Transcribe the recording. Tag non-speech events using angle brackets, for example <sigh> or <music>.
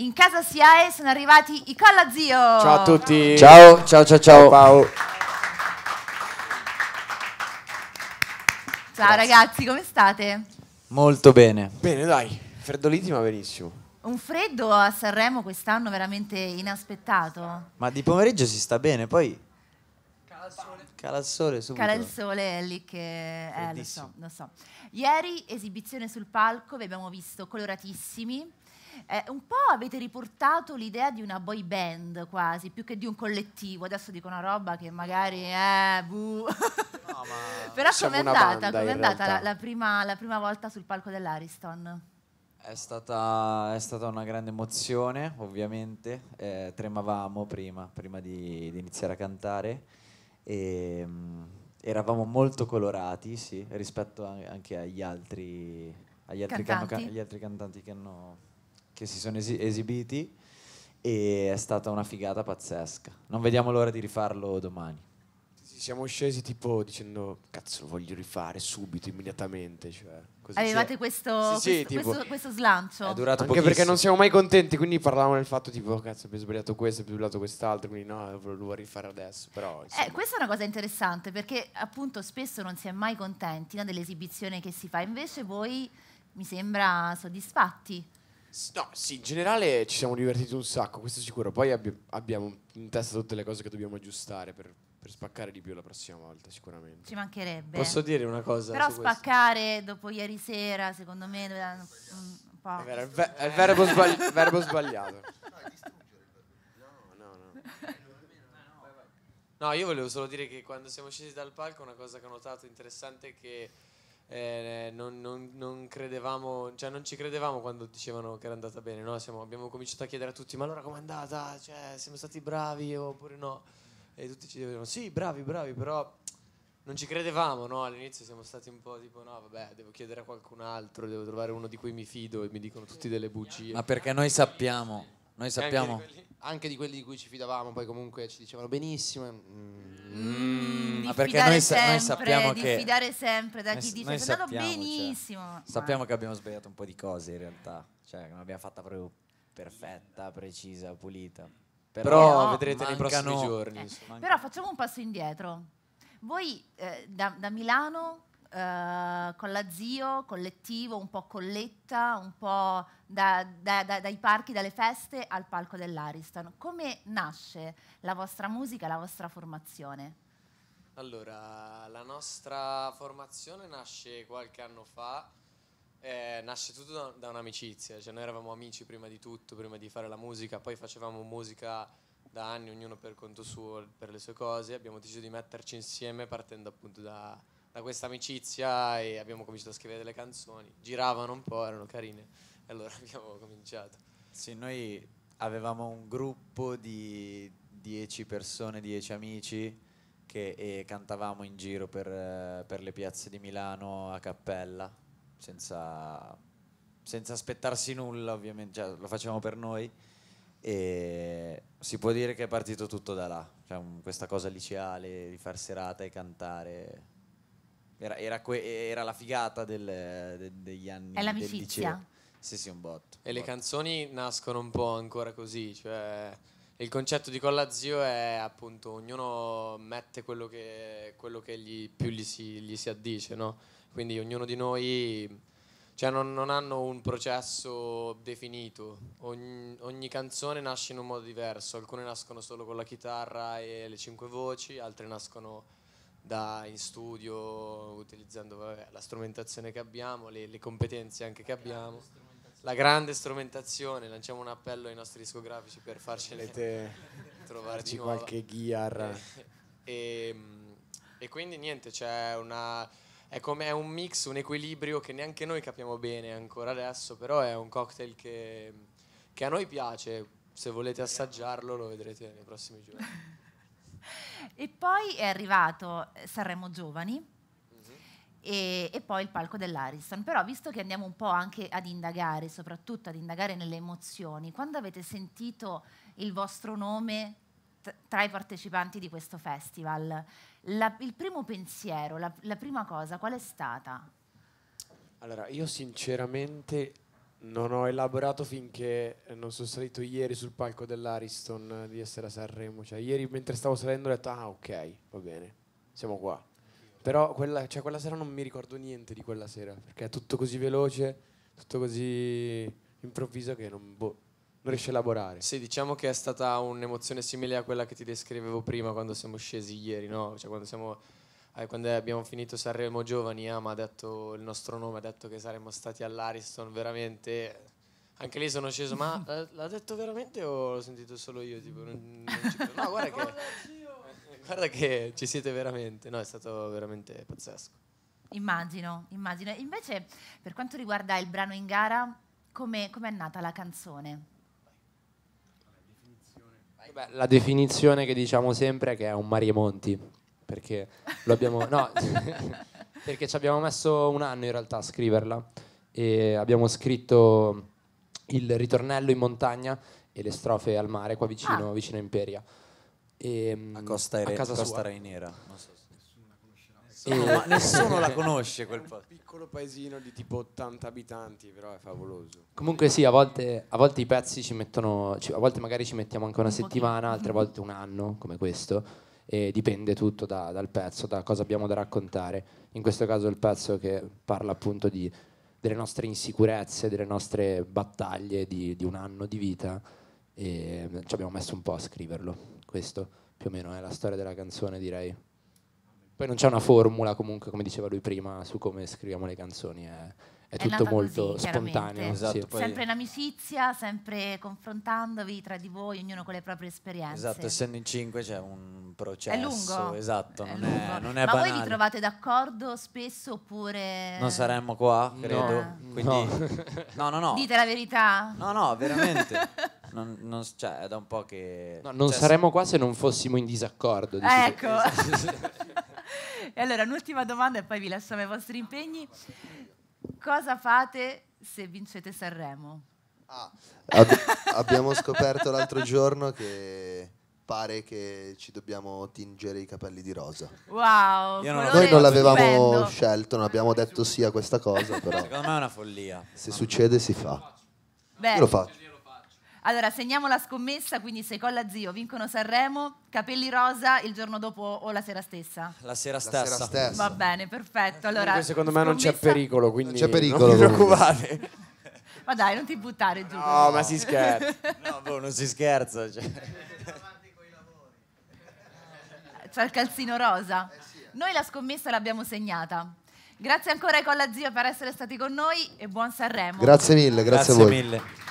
In casa SIAE sono arrivati i Colla Zio. Ciao a tutti. Ciao, ciao, ciao, ciao. Ciao, ciao ragazzi, come state? Molto bene. Bene, dai. Freddoliti ma benissimo. Un freddo a Sanremo quest'anno veramente inaspettato. Ma di pomeriggio si sta bene, poi Cala il sole subito. Cala il sole è lì che... Eh, lo so, lo so. Ieri esibizione sul palco, vi abbiamo visto coloratissimi eh, un po' avete riportato l'idea di una boy band quasi, più che di un collettivo. Adesso dico una roba che magari eh, buh. No, <laughs> Però com'è andata, com andata la, la, prima, la, prima, volta sul palco dell'Ariston? È stata, è stata, una grande emozione, ovviamente. Eh, tremavamo prima, prima di, di, iniziare a cantare. E, ehm, mh, eravamo molto colorati, sì, rispetto anche agli altri, agli altri, can agli altri cantanti che hanno che si sono esi- esibiti e è stata una figata pazzesca. Non vediamo l'ora di rifarlo domani. Sì, siamo scesi tipo dicendo cazzo lo voglio rifare subito, immediatamente. Cioè, così Avevate sia- questo, Sì, sì, questo, tipo- questo- questo slancio? È durato Anche perché non siamo mai contenti, quindi parlavamo del fatto tipo cazzo abbiamo sbagliato questo, abbiamo sbagliato quest'altro, quindi no, lo volevo rifare adesso, però Eh, questa è una cosa interessante perché appunto spesso non si è mai contenti no, dell'esibizione che si fa, invece voi mi sembra soddisfatti. No, sì, in generale ci siamo divertiti un sacco, questo sicuro. Poi abbi- abbiamo in testa tutte le cose che dobbiamo aggiustare per, per spaccare di più la prossima volta, sicuramente. Ci mancherebbe. Posso dire una cosa? Però su questo? spaccare dopo ieri sera, secondo me, dovevano un po'. È, vero, è, ver- è verbo, sbagli- verbo sbagliato. No, io volevo solo dire che quando siamo scesi dal palco una cosa che ho notato interessante è che eh, non, non, non, credevamo, cioè non ci credevamo quando dicevano che era andata bene, no? Siamo, abbiamo cominciato a chiedere a tutti ma allora com'è andata? Cioè, siamo stati bravi oppure no? E tutti ci dicevano sì, bravi, bravi, però non ci credevamo, no? All'inizio siamo stati un po' tipo no, vabbè, devo chiedere a qualcun altro, devo trovare uno di cui mi fido e mi dicono tutti delle bugie. Ma perché noi sappiamo, noi sappiamo... Anche di quelli, di, di cui ci fidavamo, poi comunque ci dicevano benissimo. Mm. Mm. Ma perché noi, sa- sempre, noi sappiamo che... fidare sempre da chi dice sono andato cioè, benissimo. Cioè, sappiamo che abbiamo sbagliato un po' di cose in realtà, cioè non abbiamo fatta proprio perfetta, precisa, pulita. Però, però vedrete nei prossimi eh, giorni. Eh. Però facciamo un passo indietro. Voi eh, da, da, Milano eh, con la zio, collettivo, un po' colletta, un po' da, da, dai parchi, dalle feste al palco dell'Ariston. Come nasce la vostra musica, la vostra formazione? Allora, la nostra formazione nasce qualche anno fa, eh, nasce tutto da, un'amicizia, cioè noi eravamo amici prima di tutto, prima di fare la musica, poi facevamo musica da anni, ognuno per conto suo, per le sue cose, abbiamo deciso di metterci insieme partendo appunto da, da questa amicizia e abbiamo cominciato a scrivere delle canzoni, giravano un po', erano carine, e allora <laughs> abbiamo cominciato. Sì, noi avevamo un gruppo di 10 persone, 10 amici, che eh, cantavamo in giro per, eh, per, le piazze di Milano a cappella, senza, senza aspettarsi nulla ovviamente, cioè, lo facevamo per noi e si può dire che è partito tutto da là, cioè, questa cosa liceale di far serata e cantare. Era, era, que- era la figata del, de- degli anni. È l'amicizia. Del liceo. sì, sì, un botto. Un e botto. le canzoni nascono un po' ancora così, cioè il concetto di collazio è appunto ognuno mette quello che, quello che gli, più gli si, gli si addice, no? quindi ognuno di noi cioè non, non hanno un processo definito, ogni, ogni, canzone nasce in un modo diverso, alcune nascono solo con la chitarra e le cinque voci, altre nascono da, in studio utilizzando vabbè, la strumentazione che abbiamo, le, le competenze anche che abbiamo la grande strumentazione, lanciamo un appello ai nostri discografici per farcele Volete <laughs> trovarci qualche gear. E, eh, e, ehm, e, quindi niente, c'è una è come un mix, un equilibrio che neanche noi capiamo bene ancora adesso, però è un cocktail che, che a noi piace. Se volete assaggiarlo lo vedrete nei prossimi giorni. <laughs> e poi è arrivato Sanremo Giovani e, e, poi il palco dell'Ariston. Però visto che andiamo un po' anche ad indagare, soprattutto ad indagare nelle emozioni, quando avete sentito il vostro nome tra i partecipanti di questo festival, la, il primo pensiero, la, la prima cosa, qual è stata? Allora, io sinceramente non ho elaborato finché non sono salito ieri sul palco dell'Ariston di essere a Sanremo. Cioè, ieri mentre stavo salendo ho detto, ah ok, va bene, siamo qua. Però quella, cioè quella sera non mi ricordo niente di quella sera, perché è tutto così veloce, tutto così improvviso che non, boh, non riesci a elaborare. Sì, diciamo che è stata un'emozione simile a quella che ti descrivevo prima quando siamo scesi ieri, no? Cioè quando siamo eh, quando abbiamo finito Sanremo Giovani, Ama eh, ha detto il nostro nome, ha detto che saremmo stati all'Ariston, veramente... Anche lì sono sceso, ma <laughs> eh, l'ha detto veramente o l'ho sentito solo io? Tipo, non, non no, guarda <laughs> che... Guarda che ci siete veramente, no, è stato veramente pazzesco. Immagino, immagino. Invece, per quanto riguarda il brano in gara, come è nata la canzone? Beh, la definizione che diciamo sempre è che è un Mariemonti, perché lo abbiamo... no, <laughs> perché ci abbiamo messo un anno in realtà a scriverla e abbiamo scritto il ritornello in montagna e le strofe al mare qua vicino, ah. vicino a Imperia. E, ehm, a Costa, Re- a casa Costa Rainera. Non so se... Nessuno, la e... Eh, <laughs> nessuno la conosce quel posto. È Un piccolo paesino di tipo 80 abitanti, però è favoloso. Comunque sì, a volte, a volte i pezzi ci mettono, a volte magari ci mettiamo anche una settimana, altre <laughs> volte un anno, come questo. E dipende tutto da, dal pezzo, da cosa abbiamo da raccontare. In questo caso il pezzo che parla appunto di, delle nostre insicurezze, delle nostre battaglie di, di un anno di vita e ci abbiamo messo un po' a scriverlo. Questo più o meno è la storia della canzone, direi. Poi non c'è una formula, comunque, come diceva lui prima, su come scriviamo le canzoni. È, è, è tutto molto così, spontaneo. Esatto, sì. poi... Sempre in amicizia, sempre confrontandovi tra di voi, ognuno con le proprie esperienze. Esatto, essendo in cinque c'è un processo. È lungo. Esatto, è non, lungo. È, non è Ma banale. voi vi trovate d'accordo spesso oppure... Non saremmo qua, credo. No, Quindi... no. no, no, no. Dite la verità. No, no, veramente. <laughs> Non, non, cioè, è da un po' che... No, non cioè, saremmo qua se non fossimo in disaccordo. Ecco. <laughs> e allora, un'ultima domanda e poi vi lasciamo i vostri impegni. Cosa fate se vincete Sanremo? Ah, ab- abbiamo scoperto l'altro giorno che pare che ci dobbiamo tingere i capelli di rosa. Wow! Non Noi non l'avevamo stupendo. scelto, non abbiamo detto sì a questa cosa, però... Secondo me è una follia. Se succede si fa. Beh, Io lo faccio. Allora, segniamo la scommessa, quindi se colla zio vincono Sanremo, capelli rosa il giorno dopo o la sera stessa? La sera stessa. La sera stessa. Va bene, perfetto. Allora, Comunque secondo me non c'è pericolo, quindi non, c'è pericolo, non ti preoccupare. <laughs> Ma dai, non ti buttare giù. No, ma si scherza. No, boh, non si scherza. cioè. C'è il calzino rosa. Eh, eh. Noi la scommessa l'abbiamo segnata. Grazie ancora ai colla zio per essere stati con noi e buon Sanremo. Grazie mille, grazie, a voi. Grazie mille.